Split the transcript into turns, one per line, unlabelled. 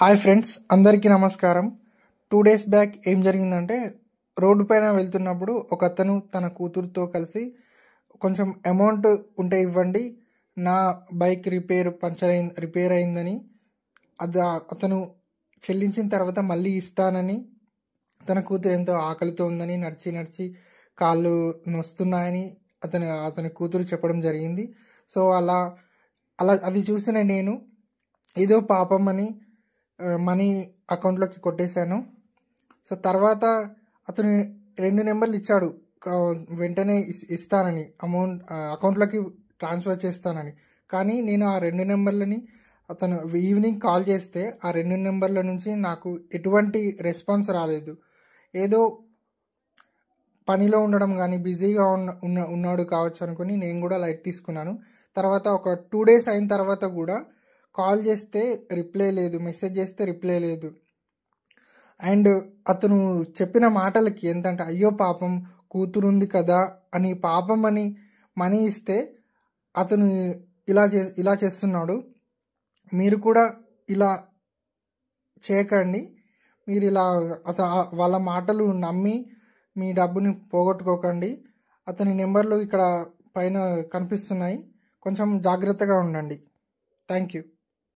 hi friends అందరికీ నమస్కారం two days back ఏం జరిగిందంటే రోడ్డు పైన వెళ్తున్నప్పుడు ఒక అతను తన కూతురుతో కలిసి కొంచెం అమౌంట్ ఉంటే ఇవ్వండి నా బైక్ రిపేర్ పంచర్ అయింది రిపేర్ అయిందని అది అతను చెల్లించిన తర్వాత మళ్ళీ ఇస్తానని తన కూతురు ఎంతో ఆకలితో ఉందని నడిచి నడిచి కాళ్ళు నొస్తున్నాయని అతను అతని కూతురు చెప్పడం జరిగింది సో అలా అలా అది చూసిన నేను ఏదో పాపం అని మనీ అకౌంట్లోకి కొట్టేశాను సో తర్వాత అతను రెండు నెంబర్లు ఇచ్చాడు వెంటనే ఇస్తానని అమౌంట్ అకౌంట్లోకి ట్రాన్స్ఫర్ చేస్తానని కానీ నేను ఆ రెండు నెంబర్లని అతను ఈవినింగ్ కాల్ చేస్తే ఆ రెండు నెంబర్ల నుంచి నాకు ఎటువంటి రెస్పాన్స్ రాలేదు ఏదో పనిలో ఉండడం కానీ బిజీగా ఉన్న ఉన్నాడు కావచ్చు అనుకుని నేను కూడా లైట్ తీసుకున్నాను తర్వాత ఒక టూ డేస్ అయిన తర్వాత కూడా కాల్ చేస్తే రిప్లై లేదు మెసేజ్ చేస్తే రిప్లై లేదు అండ్ అతను చెప్పిన మాటలకి ఏంటంటే అయ్యో పాపం కూతురు ఉంది కదా అని పాపం అని మనీ ఇస్తే అతను ఇలా చే ఇలా చేస్తున్నాడు మీరు కూడా ఇలా చేయకండి మీరు ఇలా అసలు వాళ్ళ మాటలు నమ్మి మీ డబ్బుని పోగొట్టుకోకండి అతని నెంబర్లు ఇక్కడ పైన కనిపిస్తున్నాయి కొంచెం జాగ్రత్తగా ఉండండి థ్యాంక్ యూ